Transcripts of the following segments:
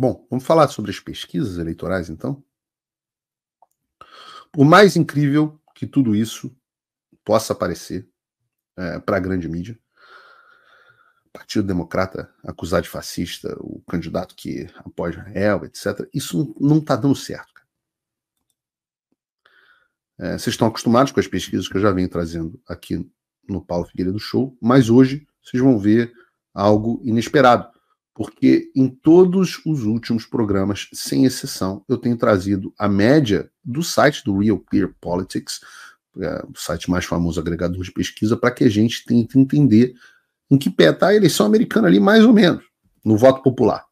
Bom, vamos falar sobre as pesquisas eleitorais, então? Por mais incrível que tudo isso possa parecer é, para a grande mídia, Partido Democrata acusar de fascista o candidato que apoia Israel, etc., isso não está dando certo. É, vocês estão acostumados com as pesquisas que eu já venho trazendo aqui no Paulo Figueiredo Show, mas hoje vocês vão ver algo inesperado porque em todos os últimos programas, sem exceção, eu tenho trazido a média do site do Real Clear Politics, é, o site mais famoso agregador de pesquisa, para que a gente tente entender em que pé está a eleição americana ali, mais ou menos, no voto popular.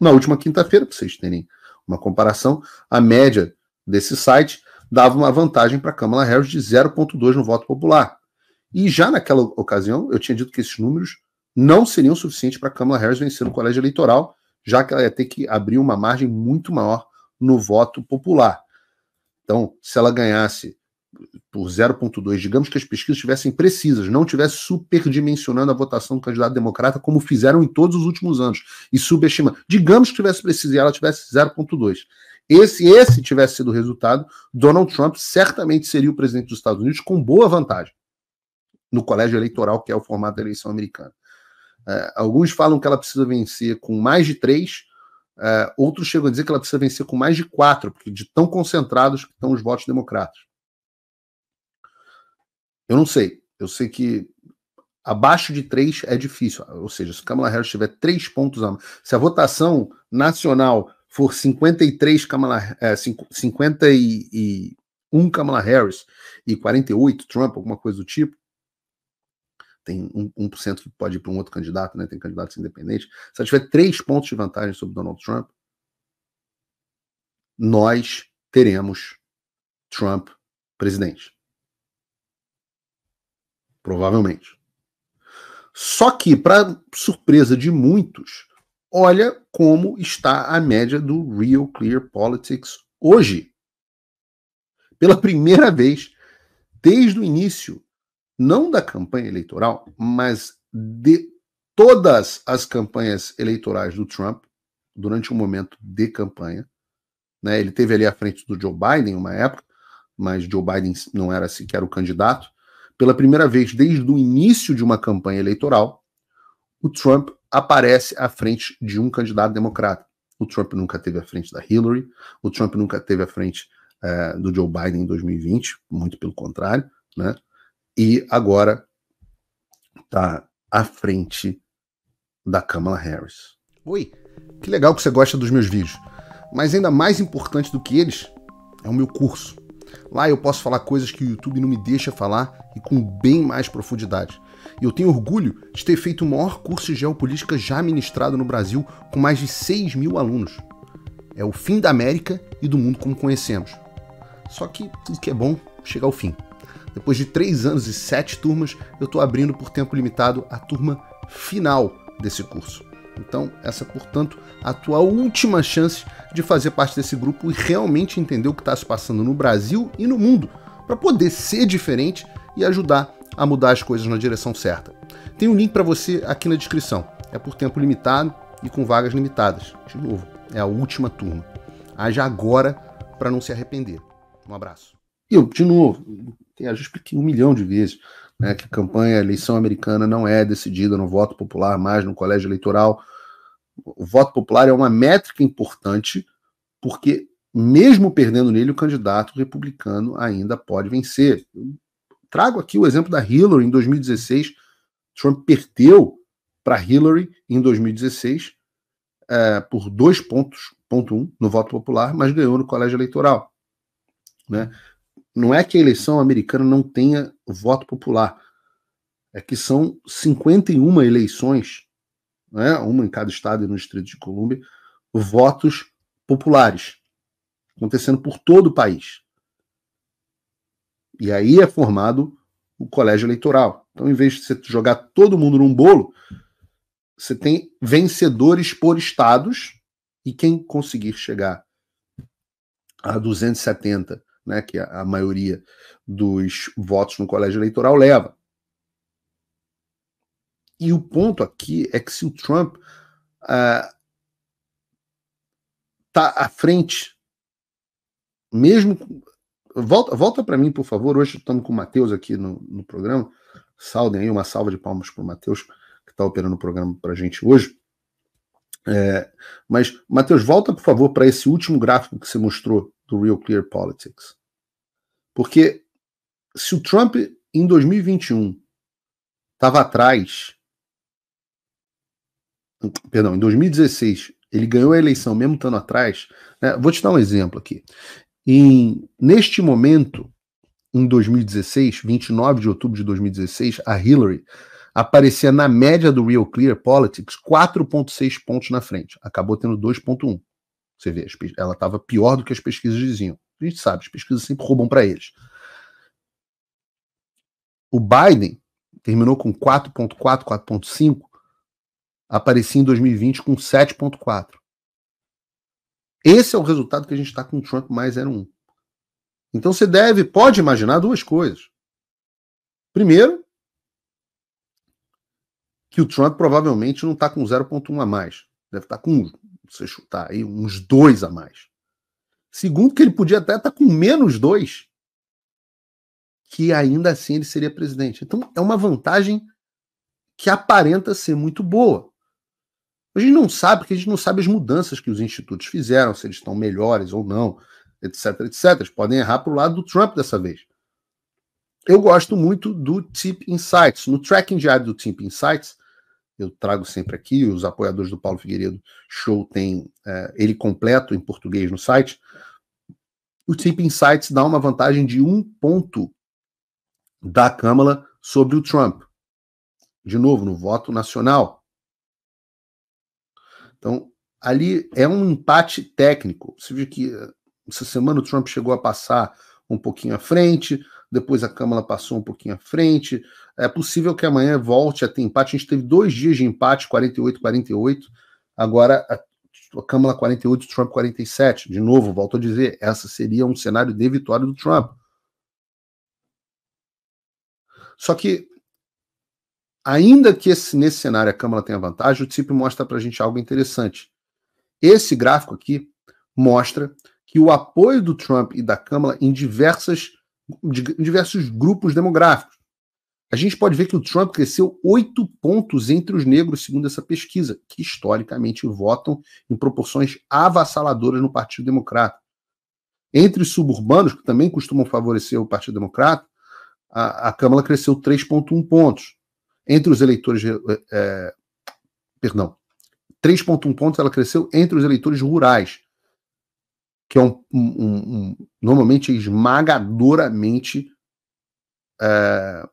Na última quinta-feira, para vocês terem uma comparação, a média desse site dava uma vantagem para a Kamala Harris de 0,2 no voto popular. E já naquela ocasião, eu tinha dito que esses números não seriam suficientes para Kamala Harris vencer no colégio eleitoral, já que ela ia ter que abrir uma margem muito maior no voto popular. Então, se ela ganhasse por 0,2, digamos que as pesquisas estivessem precisas, não estivesse superdimensionando a votação do candidato democrata, como fizeram em todos os últimos anos, e subestimando. Digamos que tivesse precisa e ela tivesse 0,2. Esse, esse tivesse sido o resultado, Donald Trump certamente seria o presidente dos Estados Unidos com boa vantagem no colégio eleitoral, que é o formato da eleição americana. É, alguns falam que ela precisa vencer com mais de três, é, outros chegam a dizer que ela precisa vencer com mais de quatro, porque de tão concentrados que estão os votos democratas. Eu não sei. Eu sei que abaixo de três é difícil. Ou seja, se Kamala Harris tiver três pontos a mais, se a votação nacional for 53 Kamala, é, 51 Kamala Harris e 48 Trump, alguma coisa do tipo, tem 1%, que pode ir para um outro candidato, né? Tem candidatos independentes. Se ela tiver três pontos de vantagem sobre Donald Trump, nós teremos Trump presidente. Provavelmente. Só que, para surpresa de muitos, olha como está a média do Real Clear Politics hoje. Pela primeira vez, desde o início não da campanha eleitoral, mas de todas as campanhas eleitorais do Trump durante o um momento de campanha. Né? Ele teve ali à frente do Joe Biden uma época, mas Joe Biden não era sequer o candidato. Pela primeira vez desde o início de uma campanha eleitoral, o Trump aparece à frente de um candidato democrata. O Trump nunca teve à frente da Hillary, o Trump nunca teve à frente eh, do Joe Biden em 2020, muito pelo contrário, né? e agora está à frente da Kamala Harris. Oi, que legal que você gosta dos meus vídeos. Mas ainda mais importante do que eles é o meu curso. Lá eu posso falar coisas que o YouTube não me deixa falar e com bem mais profundidade. E eu tenho orgulho de ter feito o maior curso de geopolítica já ministrado no Brasil, com mais de 6 mil alunos. É o fim da América e do mundo como conhecemos. Só que tudo que é bom chega ao fim. Depois de três anos e sete turmas, eu estou abrindo por tempo limitado a turma final desse curso. Então, essa, portanto, a tua última chance de fazer parte desse grupo e realmente entender o que está se passando no Brasil e no mundo, para poder ser diferente e ajudar a mudar as coisas na direção certa. Tem um link para você aqui na descrição. É por tempo limitado e com vagas limitadas. De novo, é a última turma. Haja agora para não se arrepender. Um abraço. E eu, de novo, eu já expliquei um milhão de vezes né, que a campanha, a eleição americana não é decidida no voto popular, mas no colégio eleitoral. O voto popular é uma métrica importante, porque mesmo perdendo nele, o candidato republicano ainda pode vencer. Eu trago aqui o exemplo da Hillary em 2016. Trump perdeu para Hillary em 2016 é, por dois pontos, ponto um, no voto popular, mas ganhou no colégio eleitoral. Né? Não é que a eleição americana não tenha voto popular. É que são 51 eleições, né, uma em cada estado e no Distrito de Colômbia, votos populares, acontecendo por todo o país. E aí é formado o colégio eleitoral. Então, em vez de você jogar todo mundo num bolo, você tem vencedores por estados, e quem conseguir chegar a 270 né, que a, maioria dos votos no colégio eleitoral leva. E o ponto aqui é que se o Trump está ah, à frente, mesmo. Volta, volta para mim, por favor. Hoje estamos com o Matheus aqui no, no programa. Saudem aí, uma salva de palmas para o Matheus, que está operando o programa para a gente hoje. É, mas, Matheus, volta, por favor, para esse último gráfico que você mostrou do Real Clear Politics. Porque se o Trump em 2021 estava atrás, perdão, em 2016 ele ganhou a eleição mesmo estando atrás. Né? Vou te dar um exemplo aqui. Em, neste momento, em 2016, 29 de outubro de 2016, a Hillary aparecia na média do Real Clear Politics 4,6 pontos na frente. Acabou tendo 2,1. Você vê, ela estava pior do que as pesquisas diziam. A gente sabe, as pesquisas sempre roubam para eles. O Biden terminou com 4,4, 4,5, aparecia em 2020 com 7,4. Esse é o resultado que a gente está com o Trump mais 0,1. Então você deve, pode imaginar duas coisas. Primeiro, que o Trump provavelmente não está com 0,1 a mais. Deve estar tá com você chutar aí, uns dois a mais. Segundo, que ele podia até estar tá com menos dois, que ainda assim ele seria presidente. Então é uma vantagem que aparenta ser muito boa. A gente não sabe, porque a gente não sabe as mudanças que os institutos fizeram, se eles estão melhores ou não, etc, etc. Eles podem errar para o lado do Trump dessa vez. Eu gosto muito do Tip Insights. No tracking diário do Tip Insights, eu trago sempre aqui, os apoiadores do Paulo Figueiredo Show tem é, ele completo em português no site. O Tip Insights dá uma vantagem de um ponto da Câmara sobre o Trump. De novo, no voto nacional. Então, ali é um empate técnico. Você viu que eh, essa semana o Trump chegou a passar um pouquinho à frente, depois a Câmara passou um pouquinho à frente. É possível que amanhã volte a ter empate. A gente teve dois dias de empate, 48-48. Agora a, a Câmara 48, Trump 47. De novo, volto a dizer, essa seria um cenário de vitória do Trump. Só que, ainda que esse, nesse cenário a Câmara tenha vantagem, o TSIP mostra para a gente algo interessante. Esse gráfico aqui mostra que o apoio do Trump e da Câmara em diversas diversos grupos demográficos. A gente pode ver que o Trump cresceu oito pontos entre os negros, segundo essa pesquisa, que historicamente votam em proporções avassaladoras no Partido Democrata. Entre os suburbanos, que também costumam favorecer o Partido Democrata, a, a Câmara cresceu 3,1 pontos. Entre os eleitores. É, perdão. 3,1 pontos ela cresceu entre os eleitores rurais que é um, um, um normalmente esmagadoramente é,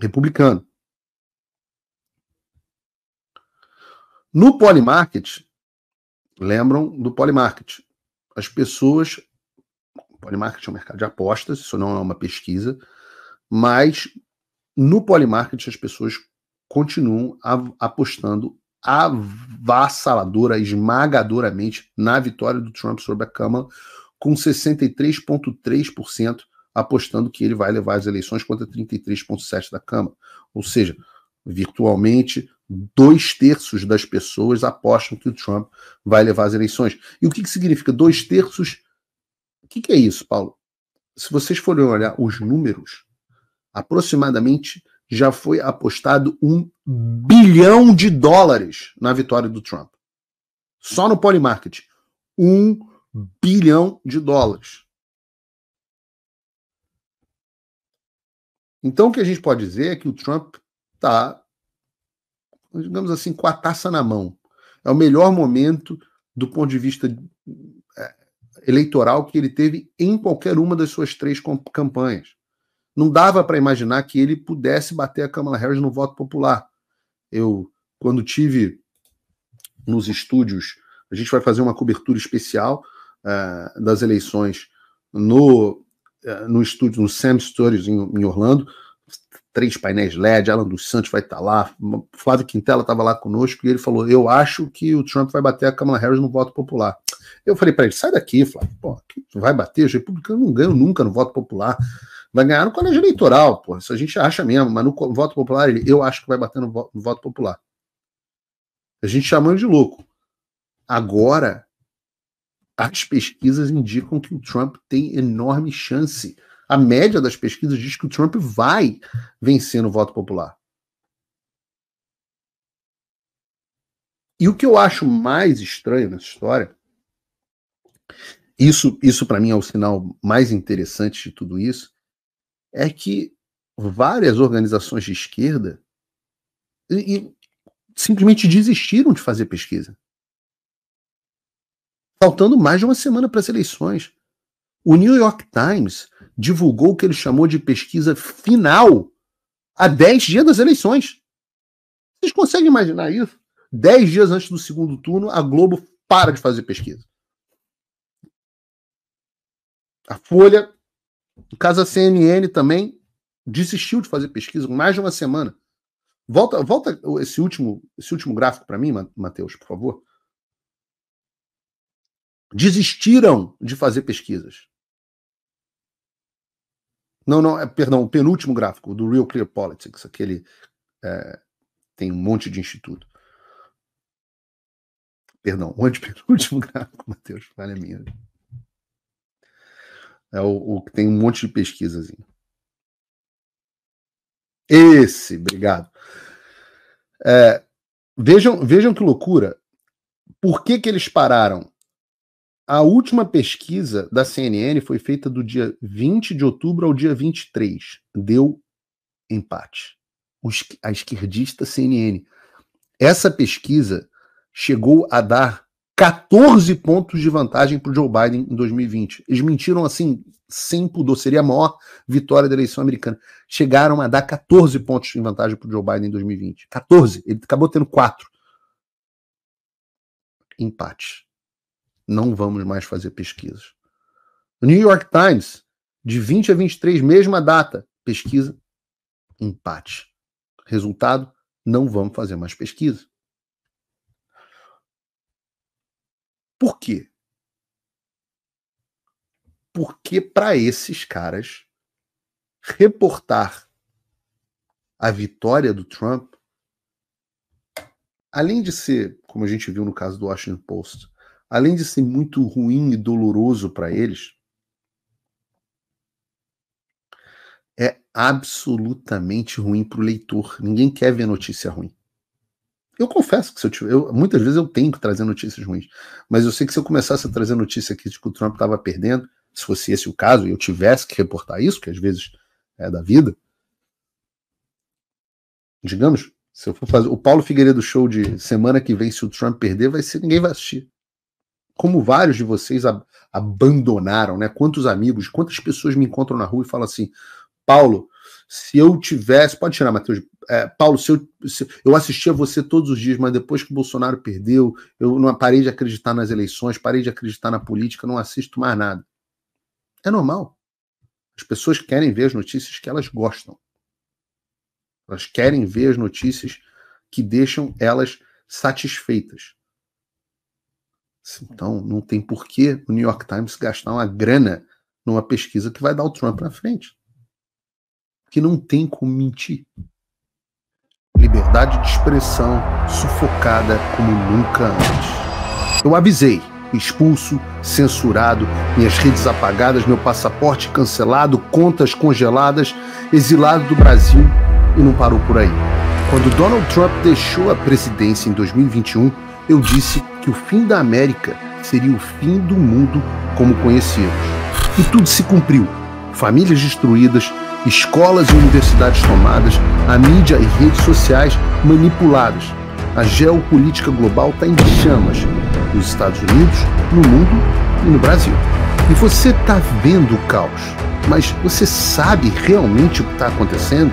republicano. No polymarket, lembram do polymarket? As pessoas. Polymarket é um mercado de apostas, isso não é uma pesquisa, mas no polymarket as pessoas continuam apostando avassaladora, esmagadoramente na vitória do Trump sobre a Câmara, com 63,3% apostando que ele vai levar as eleições contra 33,7% da Câmara. Ou seja, virtualmente dois terços das pessoas apostam que o Trump vai levar as eleições. E o que, que significa dois terços? O que, que é isso, Paulo? Se vocês forem olhar os números, aproximadamente já foi apostado um bilhão de dólares na vitória do Trump. Só no Polymarket. Um bilhão de dólares. Então o que a gente pode dizer é que o Trump está, digamos assim, com a taça na mão. É o melhor momento do ponto de vista é, eleitoral que ele teve em qualquer uma das suas três campanhas. Não dava para imaginar que ele pudesse bater a Kamala Harris no voto popular. Eu, quando tive nos estúdios, a gente vai fazer uma cobertura especial uh, das eleições no, uh, no estúdio, no Sam Stories em, em Orlando três painéis LED, Alan dos Santos vai estar tá lá, Flávio Quintela estava lá conosco, e ele falou: Eu acho que o Trump vai bater a Kamala Harris no voto popular. Eu falei para ele: sai daqui, Flávio, Pô, vai bater, os republicanos não ganham nunca no voto popular. Vai ganhar no colégio eleitoral, pô. Isso a gente acha mesmo, mas no voto popular, eu acho que vai bater no voto, popular. A gente chamou ele de louco. Agora, as pesquisas indicam que o Trump tem enorme chance. A média das pesquisas diz que o Trump vai vencer no voto popular. E o que eu acho mais estranho nessa história, isso, isso para mim é o sinal mais interessante de tudo isso, é que várias organizações de esquerda e, e simplesmente desistiram de fazer pesquisa. Faltando mais de uma semana para as eleições. O New York Times divulgou o que ele chamou de pesquisa final a 10 dias das eleições. Vocês conseguem imaginar isso? 10 dias antes do segundo turno, a Globo para de fazer pesquisa. A Folha o caso, da CNN também desistiu de fazer pesquisa mais de uma semana. Volta, volta esse último, esse último gráfico para mim, Matheus, por favor. Desistiram de fazer pesquisas. Não, não, é, perdão, o penúltimo gráfico do Real Clear Politics, aquele é, tem um monte de instituto. Perdão, onde penúltimo gráfico, Matheus, a minha. É o que tem um monte de pesquisazinho. Esse, obrigado. É, vejam, vejam que loucura. Por que, que eles pararam? A última pesquisa da CNN foi feita do dia 20 de outubro ao dia 23. Deu empate. Os, a esquerdista CNN. Essa pesquisa chegou a dar 14 pontos de vantagem para o Joe Biden em 2020. Eles mentiram assim, sem pudor, seria a maior vitória da eleição americana. Chegaram a dar 14 pontos de vantagem para o Joe Biden em 2020. 14, ele acabou tendo 4. Empate. Não vamos mais fazer pesquisas. O New York Times, de 20 a 23, mesma data, pesquisa, empate. Resultado: não vamos fazer mais pesquisa. Por quê? Porque para esses caras reportar a vitória do Trump, além de ser, como a gente viu no caso do Washington Post, além de ser muito ruim e doloroso para eles, é absolutamente ruim para o leitor. Ninguém quer ver notícia ruim. Eu confesso que se eu tiver. Eu, muitas vezes eu tenho que trazer notícias ruins. Mas eu sei que se eu começasse a trazer notícia aqui de que o Trump estava perdendo, se fosse esse o caso, e eu tivesse que reportar isso, que às vezes é da vida. Digamos, se eu for fazer o Paulo Figueiredo show de semana que vem, se o Trump perder, vai ser ninguém vai assistir. Como vários de vocês ab abandonaram, né? Quantos amigos, quantas pessoas me encontram na rua e falam assim: Paulo, se eu tivesse. Pode tirar, Matheus. É, Paulo, se eu, se, eu assistia você todos os dias, mas depois que o Bolsonaro perdeu, eu não parei de acreditar nas eleições, parei de acreditar na política, não assisto mais nada. É normal. As pessoas querem ver as notícias que elas gostam. Elas querem ver as notícias que deixam elas satisfeitas. Então, não tem porquê o New York Times gastar uma grana numa pesquisa que vai dar o Trump na frente que não tem como mentir. Liberdade de expressão sufocada como nunca antes. Eu avisei, expulso, censurado, minhas redes apagadas, meu passaporte cancelado, contas congeladas, exilado do Brasil e não parou por aí. Quando Donald Trump deixou a presidência em 2021, eu disse que o fim da América seria o fim do mundo como conhecemos. E tudo se cumpriu. Famílias destruídas, escolas e universidades tomadas, a mídia e redes sociais manipuladas. A geopolítica global está em chamas, nos Estados Unidos, no mundo e no Brasil. E você está vendo o caos, mas você sabe realmente o que está acontecendo?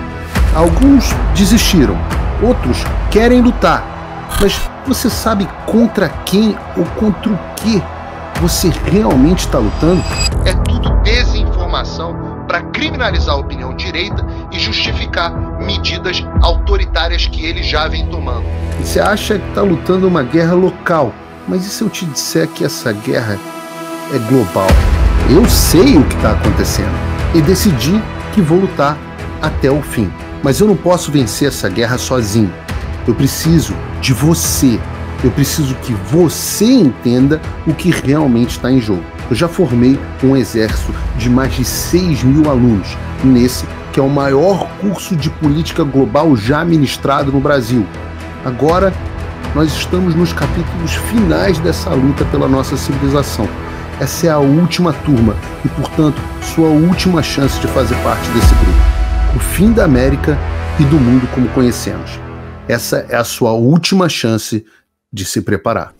Alguns desistiram, outros querem lutar, mas você sabe contra quem ou contra o que você realmente está lutando? É tudo desinformação para criminalizar a opinião direita e justificar medidas autoritárias que ele já vem tomando. você acha que está lutando uma guerra local, mas e se eu te disser que essa guerra é global? Eu sei o que está acontecendo e decidi que vou lutar até o fim. Mas eu não posso vencer essa guerra sozinho. Eu preciso de você. Eu preciso que você entenda o que realmente está em jogo eu já formei um exército de mais de 6 mil alunos nesse que é o maior curso de política global já ministrado no Brasil. Agora, nós estamos nos capítulos finais dessa luta pela nossa civilização. Essa é a última turma e, portanto, sua última chance de fazer parte desse grupo. O fim da América e do mundo como conhecemos. Essa é a sua última chance de se preparar.